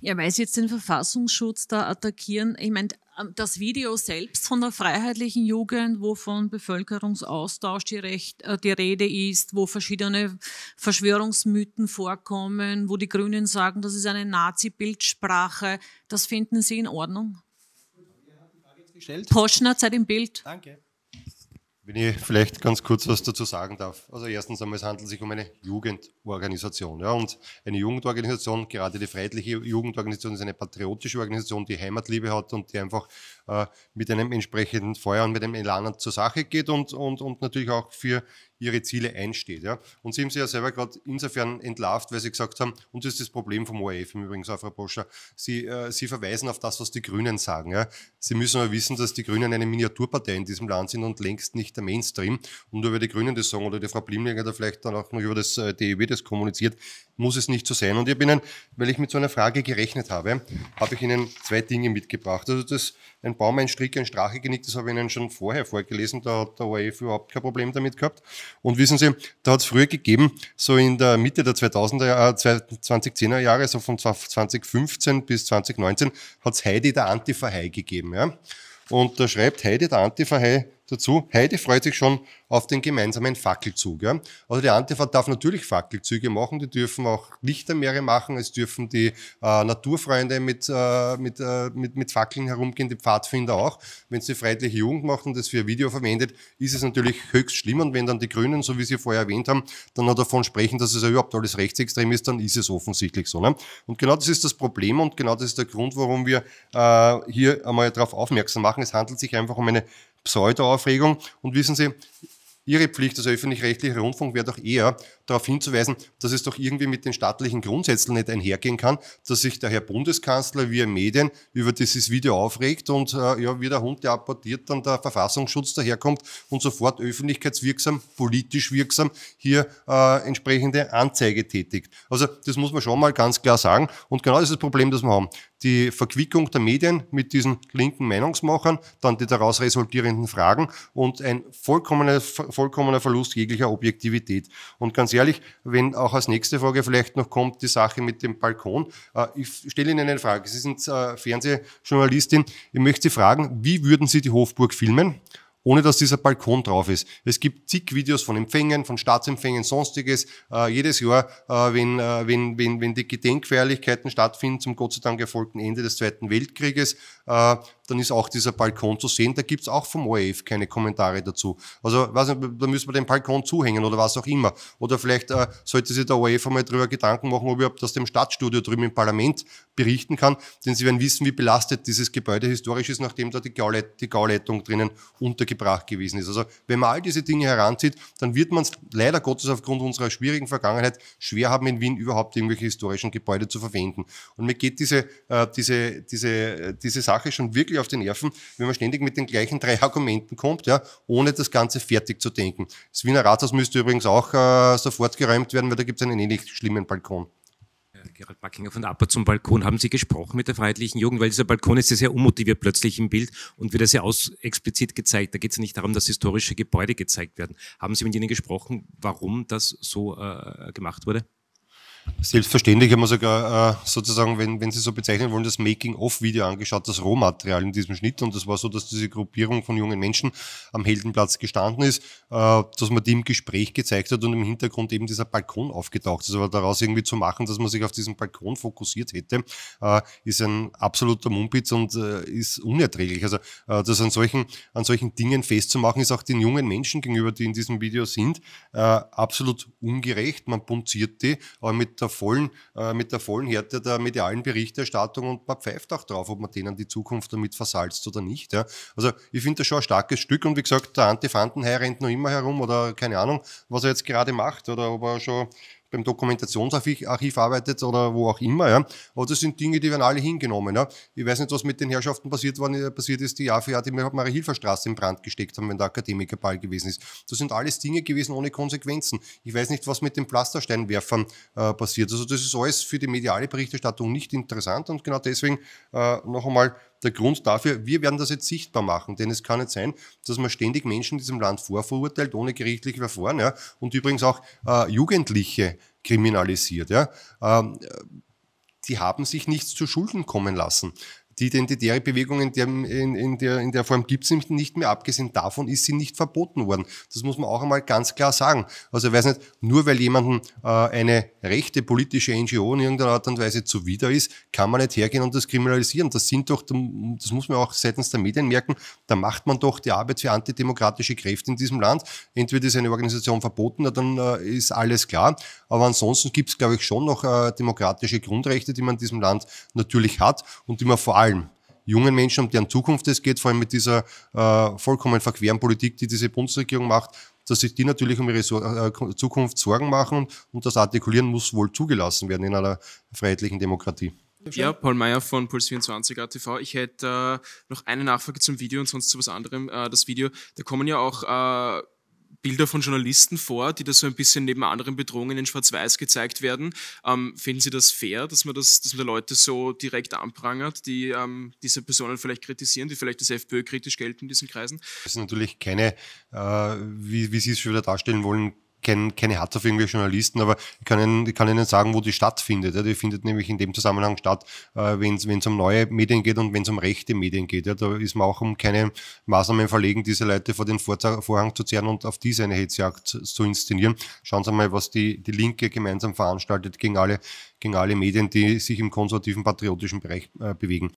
Ja, weil Sie jetzt den Verfassungsschutz da attackieren. Ich meine, ähm, das Video selbst von der freiheitlichen Jugend, wo von Bevölkerungsaustausch die, Recht, äh, die Rede ist, wo verschiedene Verschwörungsmythen vorkommen, wo die Grünen sagen, das ist eine Nazi-Bildsprache, das finden Sie in Ordnung? Poschner, Zeit im Bild. Danke. Wenn ich vielleicht ganz kurz was dazu sagen darf. Also erstens einmal, es handelt sich um eine Jugendorganisation. Ja, und eine Jugendorganisation, gerade die Freiheitliche Jugendorganisation, ist eine patriotische Organisation, die Heimatliebe hat und die einfach äh, mit einem entsprechenden Feuer und mit einem Elan zur Sache geht und, und, und natürlich auch für ihre Ziele einsteht. Ja. Und Sie haben sich ja selber gerade insofern entlarvt, weil Sie gesagt haben, und das ist das Problem vom ORF im Übrigen, auch Frau Poscher, Sie, äh, Sie verweisen auf das, was die Grünen sagen. Ja. Sie müssen aber wissen, dass die Grünen eine Miniaturpartei in diesem Land sind und längst nicht nicht der Mainstream. Und nur weil die Grünen das sagen oder die Frau Blimlinger da vielleicht dann auch noch über das äh, DEW e das kommuniziert, muss es nicht so sein. Und ich bin, weil ich mit so einer Frage gerechnet habe, habe ich Ihnen zwei Dinge mitgebracht. Also das ein Baum, ein Strick, ein Strache genickt, das habe ich Ihnen schon vorher vorgelesen, da hat der ORF überhaupt kein Problem damit gehabt. Und wissen Sie, da hat es früher gegeben, so in der Mitte der 2000er, äh, 2010er Jahre, so von 2015 bis 2019, hat es Heidi der Antifa Hai gegeben. Ja? Und da schreibt Heidi der Antifa Hai, dazu. Heidi freut sich schon auf den gemeinsamen Fackelzug. Ja? Also die Antifa darf natürlich Fackelzüge machen, die dürfen auch Lichtermeere machen, es dürfen die äh, Naturfreunde mit, äh, mit, äh, mit, mit Fackeln herumgehen, die Pfadfinder auch. Wenn es die Freiheitliche Jugend macht und das für ein Video verwendet, ist es natürlich höchst schlimm. Und wenn dann die Grünen, so wie Sie vorher erwähnt haben, dann noch davon sprechen, dass es ja überhaupt alles rechtsextrem ist, dann ist es offensichtlich so. Ne? Und genau das ist das Problem und genau das ist der Grund, warum wir äh, hier einmal darauf aufmerksam machen. Es handelt sich einfach um eine Pseudoaufregung. Und wissen Sie, Ihre Pflicht als öffentlich-rechtlicher Rundfunk wäre doch eher darauf hinzuweisen, dass es doch irgendwie mit den staatlichen Grundsätzen nicht einhergehen kann, dass sich der Herr Bundeskanzler via Medien über dieses Video aufregt und äh, ja, wie der Hund, der apportiert, dann der Verfassungsschutz daherkommt und sofort öffentlichkeitswirksam, politisch wirksam hier äh, entsprechende Anzeige tätigt. Also das muss man schon mal ganz klar sagen und genau das ist das Problem, das wir haben die Verquickung der Medien mit diesen linken Meinungsmachern, dann die daraus resultierenden Fragen und ein vollkommener, vollkommener Verlust jeglicher Objektivität. Und ganz ehrlich, wenn auch als nächste Frage vielleicht noch kommt, die Sache mit dem Balkon. Äh, ich stelle Ihnen eine Frage. Sie sind äh, Fernsehjournalistin. Ich möchte Sie fragen, wie würden Sie die Hofburg filmen? ohne dass dieser Balkon drauf ist. Es gibt zig Videos von Empfängen, von Staatsempfängen, sonstiges. Äh, jedes Jahr, äh, wenn, äh, wenn, wenn, wenn die Gedenkfeierlichkeiten stattfinden, zum Gott sei Dank erfolgten Ende des Zweiten Weltkrieges, äh, dann ist auch dieser Balkon zu sehen. Da gibt's auch vom ORF keine Kommentare dazu. Also weiß nicht, da müssen wir den Balkon zuhängen oder was auch immer. Oder vielleicht äh, sollte sich der ORF einmal drüber Gedanken machen, ob überhaupt das dem Stadtstudio drüben im Parlament berichten kann, denn Sie werden wissen, wie belastet dieses Gebäude historisch ist, nachdem da die, Gauleit die Gauleitung drinnen untergebracht gewesen ist. Also wenn man all diese Dinge heranzieht, dann wird man es leider Gottes aufgrund unserer schwierigen Vergangenheit schwer haben, in Wien überhaupt irgendwelche historischen Gebäude zu verwenden. Und mir geht diese, äh, diese, diese, äh, diese Sache schon wirklich auf die Nerven, wenn man ständig mit den gleichen drei Argumenten kommt, ja, ohne das Ganze fertig zu denken. Das Wiener Rathaus müsste übrigens auch äh, sofort geräumt werden, weil da gibt es einen ähnlich schlimmen Balkon. Gerald Backinger von APA zum Balkon. Haben Sie gesprochen mit der Freiheitlichen Jugend? Weil dieser Balkon ist ja sehr unmotiviert plötzlich im Bild und wird ja sehr aus explizit gezeigt. Da geht es ja nicht darum, dass historische Gebäude gezeigt werden. Haben Sie mit Ihnen gesprochen, warum das so äh, gemacht wurde? selbstverständlich haben wir sogar äh, sozusagen, wenn, wenn Sie so bezeichnen wollen, das Making-of-Video angeschaut, das Rohmaterial in diesem Schnitt. Und das war so, dass diese Gruppierung von jungen Menschen am Heldenplatz gestanden ist, äh, dass man die im Gespräch gezeigt hat und im Hintergrund eben dieser Balkon aufgetaucht ist. Aber daraus irgendwie zu machen, dass man sich auf diesen Balkon fokussiert hätte, äh, ist ein absoluter Mumpitz und äh, ist unerträglich. Also äh, das an solchen, an solchen Dingen festzumachen, ist auch den jungen Menschen gegenüber, die in diesem Video sind, äh, absolut ungerecht. Man punziert die, aber mit der vollen, äh, mit der vollen Härte der medialen Berichterstattung und man pfeift auch drauf, ob man denen die Zukunft damit versalzt oder nicht. Ja. Also ich finde das schon ein starkes Stück und wie gesagt, der Antifantenhai rennt noch immer herum oder keine Ahnung, was er jetzt gerade macht oder ob er schon beim Dokumentationsarchiv arbeitet oder wo auch immer. Ja. Aber das sind Dinge, die werden alle hingenommen. Ja. Ich weiß nicht, was mit den Herrschaften passiert, worden, äh, passiert ist, die Jahr für Jahr die Marie-Hilfer-Straße in Brand gesteckt haben, wenn der Akademikerball gewesen ist. Das sind alles Dinge gewesen ohne Konsequenzen. Ich weiß nicht, was mit den Pflastersteinwerfern äh, passiert. Also das ist alles für die mediale Berichterstattung nicht interessant und genau deswegen äh, noch einmal der Grund dafür, wir werden das jetzt sichtbar machen, denn es kann nicht sein, dass man ständig Menschen in diesem Land vorverurteilt, ohne gerichtliche Verfahren, ja, und übrigens auch äh, Jugendliche kriminalisiert, ja. Ähm, die haben sich nichts zu Schulden kommen lassen die identitäre Bewegung in der, in, in der, in der Form gibt es nicht mehr. Abgesehen davon ist sie nicht verboten worden. Das muss man auch einmal ganz klar sagen. Also ich weiß nicht, nur weil jemandem äh, eine rechte politische NGO in irgendeiner Art und Weise zuwider ist, kann man nicht hergehen und das kriminalisieren. Das sind doch, das muss man auch seitens der Medien merken, da macht man doch die Arbeit für antidemokratische Kräfte in diesem Land. Entweder ist eine Organisation verboten, dann äh, ist alles klar. Aber ansonsten gibt es, glaube ich, schon noch äh, demokratische Grundrechte, die man in diesem Land natürlich hat und die man vor allem allem jungen Menschen, um deren Zukunft es geht, vor allem mit dieser äh, vollkommen verqueren Politik, die diese Bundesregierung macht, dass sich die natürlich um ihre so äh, Zukunft Sorgen machen und, und das Artikulieren muss wohl zugelassen werden in einer freiheitlichen Demokratie. Ja, Paul Meyer von Puls24 ATV. Ich hätte äh, noch eine Nachfrage zum Video und sonst zu was anderem. Äh, das Video, da kommen ja auch äh, Bilder von Journalisten vor, die da so ein bisschen neben anderen Bedrohungen in Schwarz-Weiß gezeigt werden. Ähm, finden Sie das fair, dass man das, dass man da Leute so direkt anprangert, die ähm, diese Personen vielleicht kritisieren, die vielleicht das FPÖ kritisch gelten in diesen Kreisen? Das ist natürlich keine, äh, wie, wie Sie es schon wieder darstellen wollen, kein, keine Herz auf irgendwelche Journalisten, aber ich kann, Ihnen, ich kann Ihnen sagen, wo die stattfindet. Die findet nämlich in dem Zusammenhang statt, äh, wenn es um neue Medien geht und wenn es um rechte Medien geht. Da ist man auch um keine Maßnahmen verlegen, diese Leute vor den Vorhang zu zerren und auf diese eine Hetzjagd zu, inszenieren. Schauen Sie mal, was die, die Linke gemeinsam veranstaltet gegen alle, gegen alle Medien, die sich im konservativen, patriotischen Bereich äh, bewegen.